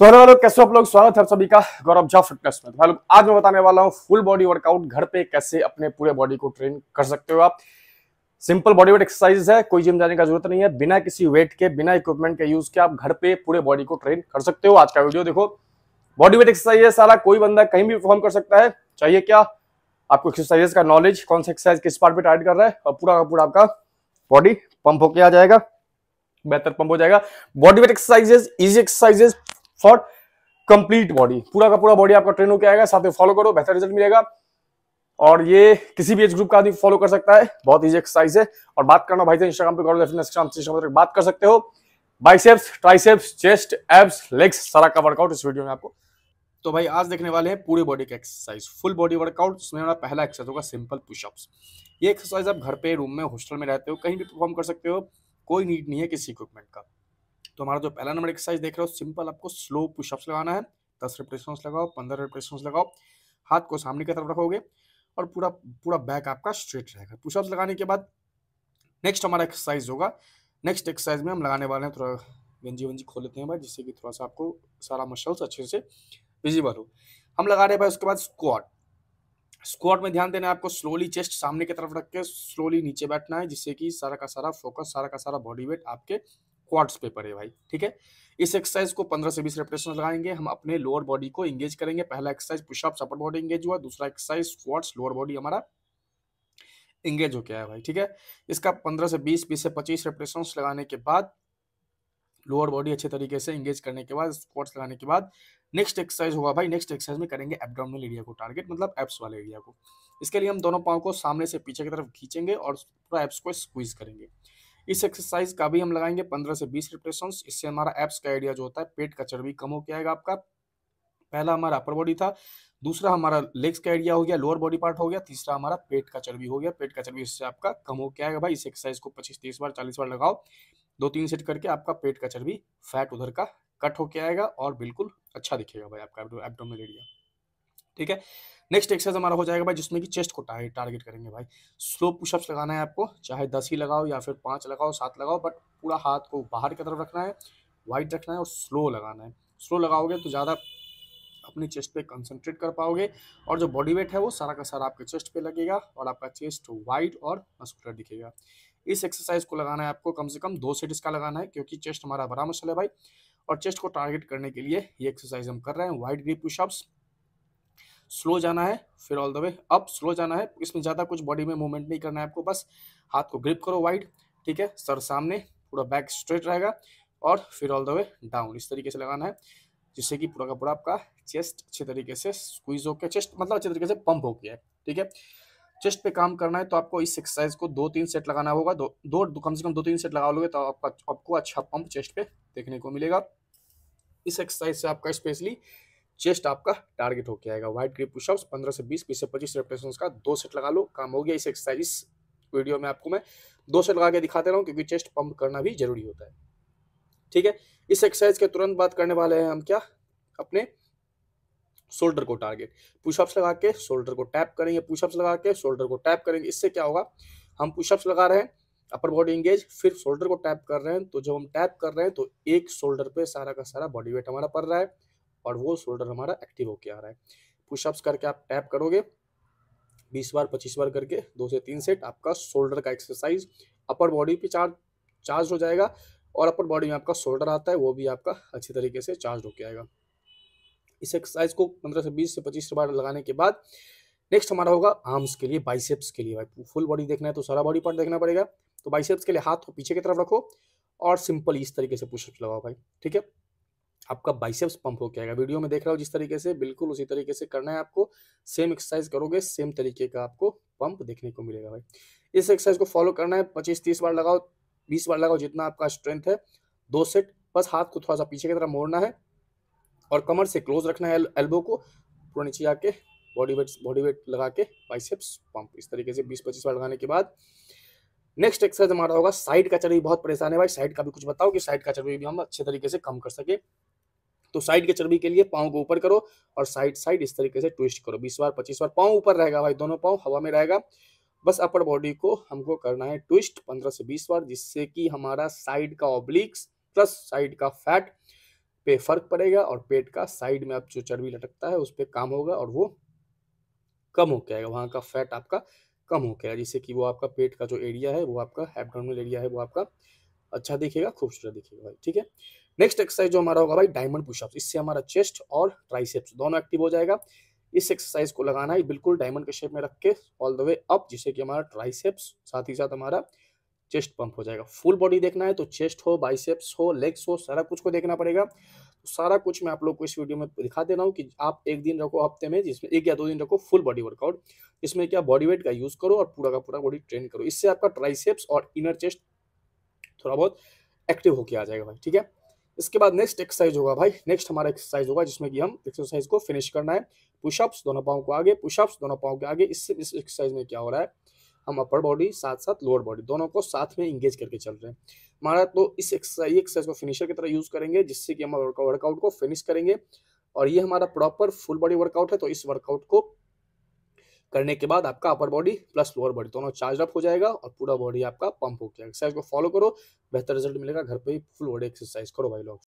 तो hello hello कैसे आप लोग स्वागत है आप सभी का गौरव झा फिटनेस में तो लोग आज मैं बताने वाला हूँ फुल बॉडी वर्कआउट घर पे कैसे अपने पूरे बॉडी को ट्रेन कर सकते हो आप सिंपल बॉडी वेट एक्सरसाइज है कोई जिम जाने का जरूरत नहीं है बिना किसी वेट के बिना इक्विपमेंट के यूज के आप घर पे पूरे बॉडी को ट्रेन कर सकते हो आज का वीडियो देखो बॉडी वेट एक्सरसाइज है सारा कोई बंदा कहीं भी परफॉर्म कर सकता है चाहिए क्या आपको एक्सरसाइजेस का नॉलेज कौन सा एक्सरसाइज किस पार्ट पे टाइट कर रहा है और पूरा पूरा आपका बॉडी पंप होके आ जाएगा बेहतर पंप हो जाएगा body weight exercises easy exercises for complete body पूरा का पूरा बॉडी आपका ट्रेन होकर आएगा साथ में फॉलो करो बेहतर रिजल्ट मिलेगा और ये किसी भी एज ग्रुप का आदमी फॉलो कर सकता है बहुत इजी एक्सरसाइज है और बात करना भाई से इंस्टाग्राम पे करो इंस्टाग्राम से बात कर सकते हो biceps triceps chest abs legs सारा का वर्कआउट इस वीडियो में आपको तो भाई आज देखने वाले हैं पूरे बॉडी का एक्सरसाइज फुल बॉडी वर्कआउट उसमें पहला एक्सरसाइज होगा सिंपल पुशअप्स ये एक्सरसाइज आप घर पे रूम में हॉस्टल में रहते हो कहीं भी परफॉर्म कर सकते हो कोई नीड नहीं है किसी इक्विपमेंट का तो हमारा जो पहला नंबर एक्सरसाइज देख रहे हो सिंपल आपको स्लो पुशअप्स लगाना है दस रिप्रेशन लगाओ पंद्रह रिप्रेशन लगाओ हाथ को सामने की तरफ रखोगे और पूरा पूरा बैक आपका स्ट्रेट रहेगा पुशअप्स लगाने के बाद नेक्स्ट हमारा एक्सरसाइज होगा नेक्स्ट एक्सरसाइज में हम लगाने वाले हैं थोड़ा गंजी वंजी खोल लेते हैं भाई जिससे कि थोड़ा सा आपको सारा मसल्स अच्छे से विजिबल हो हम लगा रहे हैं भाई उसके बाद स्क्वाट स्क्वाट में ध्यान देना है आपको स्लोली चेस्ट सामने की तरफ रख के स्लोली नीचे बैठना है जिससे कि सारा का सारा फोकस सारा का सारा बॉडी वेट आपके क्वार्ट्स पेपर है भाई ठीक है इस एक्सरसाइज को 15 से 20 रेपिटेशन लगाएंगे हम अपने लोअर बॉडी को इंगेज करेंगे पहला exercise pushup upper body engage हुआ दूसरा एक्सरसाइज स्क्वाट्स लोअर बॉडी हमारा इंगेज हो गया है भाई ठीक है इसका 15 से 20 बीस से 25 रेपिटेशन लगाने के बाद लोअर बॉडी अच्छे तरीके से इंगेज करने के बाद स्क्वाट्स लगाने के बाद नेक्स्ट एक्सरसाइज होगा भाई नेक्स्ट एक्सरसाइज में करेंगे एबडोमिनल एरिया को टारगेट मतलब एप्स वाले एरिया को इसके लिए हम दोनों पाँव को सामने से पीछे की तरफ खींचेंगे और पूरा एप्स को स्क्वीज करेंगे इस एक्सरसाइज का भी हम लगाएंगे पंद्रह से बीस रिप्रेशन इससे हमारा एप्स का आइडिया जो होता है पेट का चर्बी कम हो आएगा आपका पहला हमारा अपर बॉडी था दूसरा हमारा लेग्स का एरिया हो गया लोअर बॉडी पार्ट हो गया तीसरा हमारा पेट का चर्बी हो गया पेट का चर्बी इससे आपका कम हो क्या आएगा भाई इस एक्सरसाइज को पच्चीस तीस बार चालीस बार लगाओ दो तीन सेट करके आपका पेट का चर्बी फैट उधर का कट होके आएगा और बिल्कुल अच्छा दिखेगा भाई आपका एब्डोमिनल एरिया ठीक है नेक्स्ट एक्सरसाइज हमारा हो जाएगा भाई जिसमें कि चेस्ट को टारगेट करेंगे भाई स्लो पुशअप्स लगाना है आपको चाहे दस ही लगाओ या फिर पाँच लगाओ सात लगाओ बट पूरा हाथ को बाहर की तरफ रखना है वाइट रखना है और स्लो लगाना है स्लो लगाओगे तो ज़्यादा अपने चेस्ट पे कंसंट्रेट कर पाओगे और जो बॉडी वेट है वो सारा का सारा आपके चेस्ट पे लगेगा और आपका चेस्ट वाइड और मस्कुलर दिखेगा इस एक्सरसाइज को लगाना है आपको कम से कम दो सेट इसका लगाना है क्योंकि चेस्ट हमारा बड़ा मसल है भाई और चेस्ट को टारगेट करने के लिए ये एक्सरसाइज हम कर रहे हैं वाइड ग्रीप पुशअप्स स्लो जाना है फिर all the way up slow जाना है इसमें ज़्यादा कुछ बॉडी में मूवमेंट नहीं करना है आपको बस हाथ को ग्रिप करो वाइड ठीक है सर सामने पूरा बैक स्ट्रेट रहेगा और फिर ऑल द वे डाउन इस तरीके से लगाना है जिससे कि पूरा का पूरा आपका चेस्ट अच्छे तरीके से स्क्वीज होकर चेस्ट मतलब अच्छे तरीके से पंप हो गया है ठीक है चेस्ट पे काम करना है तो आपको इस एक्सरसाइज को दो तीन सेट लगाना होगा दो दो कम से कम दो तीन सेट लगा लोगे तो आपका आपको अच्छा पंप चेस्ट पे देखने को मिलेगा इस एक्सरसाइज से आपका स्पेशली चेस्ट आपका टारगेट होके आएगा वाइट ग्रिप पुशअप्स पंद्रह से बीस बीस से पच्चीस रेपटेशन का दो सेट लगा लो काम हो गया इस एक्सरसाइज वीडियो में आपको मैं दो सेट लगा के दिखाते रहा हूँ क्योंकि चेस्ट पंप करना भी जरूरी होता है ठीक है इस एक्सरसाइज के तुरंत बात करने वाले हैं हम क्या अपने शोल्डर को टारगेट पुशअप्स लगा के शोल्डर को टैप करेंगे पुशअप्स लगा के शोल्डर को टैप करेंगे इससे क्या होगा हम पुशअप्स लगा रहे हैं अपर बॉडी इंगेज फिर शोल्डर को टैप कर रहे हैं तो जब हम टैप कर रहे हैं तो एक शोल्डर पे सारा का सारा बॉडी वेट हमारा पड़ रहा है और वो शोल्डर हमारा एक्टिव होके आ रहा है पुशअप्स करके आप टैप करोगे बीस बार पच्चीस बार करके दो से तीन सेट आपका शोल्डर का एक्सरसाइज अपर बॉडी पे चार्ज चार्ज हो जाएगा और अपर बॉडी में आपका शोल्डर आता है वो भी आपका अच्छी तरीके से चार्ज होके आएगा इस एक्सरसाइज को पंद्रह से बीस से पच्चीस बार लगाने के बाद नेक्स्ट हमारा होगा आर्म्स के लिए बाइसेप्स के लिए भाई फुल बॉडी देखना है तो सारा बॉडी पार्ट देखना पड़ेगा तो बाइसेप्स के लिए हाथ को पीछे की तरफ रखो और सिंपल इस तरीके से पुशअप लगाओ भाई ठीक है आपका बाइसेप्स पंप होके आएगा वीडियो में देख रहा हो जिस तरीके से बिल्कुल उसी तरीके से करना है आपको सेम एक्सरसाइज करोगे सेम तरीके का आपको पंप देखने को मिलेगा भाई इस एक्सरसाइज को फॉलो करना है पच्चीस तीस बार लगाओ बीस बार लगाओ जितना आपका स्ट्रेंथ है दो सेट बस हाथ को थोड़ा सा पीछे की तरफ मोड़ना है और कमर से क्लोज रखना है एल्बो को थोड़ा नीचे आके बॉडी वेट बॉडी वेट लगा के बाइसेप्स पंप इस तरीके से बीस पच्चीस बार लगाने के बाद नेक्स्ट एक्सरसाइज हमारा होगा साइड का चर्बी बहुत परेशान है भाई साइड का भी कुछ बताओ कि साइड का चर्बी भी हम अच्छे तरीके से कम कर सके तो साइड के चर्बी के लिए पाँव को ऊपर करो और साइड साइड इस तरीके से ट्विस्ट करो बीस बार पच्चीस बार पाँव ऊपर रहेगा भाई दोनों पाँव हवा में रहेगा बस अपर बॉडी को हमको करना है ट्विस्ट पंद्रह से बीस बार जिससे कि हमारा साइड का ऑब्लिक्स प्लस साइड का फैट पे फर्क पड़ेगा और पेट का साइड में आप जो चर्बी लटकता है उस पर काम होगा और वो कम हो जाएगा वहाँ का फैट आपका कम हो गया जिससे कि वो आपका पेट का जो एरिया है वो आपका हेपडोनल एरिया है वो आपका अच्छा दिखेगा खूबसूरत दिखेगा भाई ठीक है नेक्स्ट एक्सरसाइज जो हमारा होगा भाई डायमंड पुशअप इससे हमारा चेस्ट और ट्राइसेप्स दोनों एक्टिव हो जाएगा इस एक्सरसाइज को लगाना है बिल्कुल डायमंड के शेप में रख के ऑल द वे अप जिससे कि हमारा ट्राइसेप्स साथ ही साथ हमारा चेस्ट पंप हो जाएगा फुल बॉडी देखना है तो चेस्ट हो बाइसेप्स हो लेग्स हो सारा कुछ को देखना पड़ेगा तो सारा कुछ मैं आप लोग को इस वीडियो में दिखा दे रहा हूँ कि आप एक दिन रखो हफ्ते में जिसमें एक या दो दिन रखो फुल बॉडी वर्कआउट इसमें क्या बॉडी वेट का यूज करो और पूरा का पूरा बॉडी ट्रेन करो इससे आपका ट्राइसेप्स और इनर चेस्ट थोड़ा बहुत एक्टिव होकर आ जाएगा भाई ठीक है इसके बाद नेक्स्ट एक्सरसाइज होगा भाई नेक्स्ट हमारा एक्सरसाइज होगा जिसमें कि हम एक्सरसाइज को फिनिश करना है पुशअप्स दोनों पाओं को आगे पुशअप्स दोनों पाओं के आगे इससे इस एक्सरसाइज में क्या हो रहा है हम अपर बॉडी साथ साथ लोअर बॉडी दोनों को साथ में इंगेज करके चल रहे हैं हमारा तो इस एक्सरसाइज को फिनिशर की तरह यूज़ करेंगे जिससे कि हम वर्कआउट को फिनिश करेंगे और ये हमारा प्रॉपर फुल बॉडी वर्कआउट है तो इस वर्कआउट को करने के बाद आपका upper body plus lower body दोनों चार्ज अप हो जाएगा और पूरा बॉडी आपका पंप हो गया एक्सरसाइज को फॉलो करो बेहतर रिजल्ट मिलेगा घर पर ही फुल बॉडी एक्सरसाइज करो भाई लोग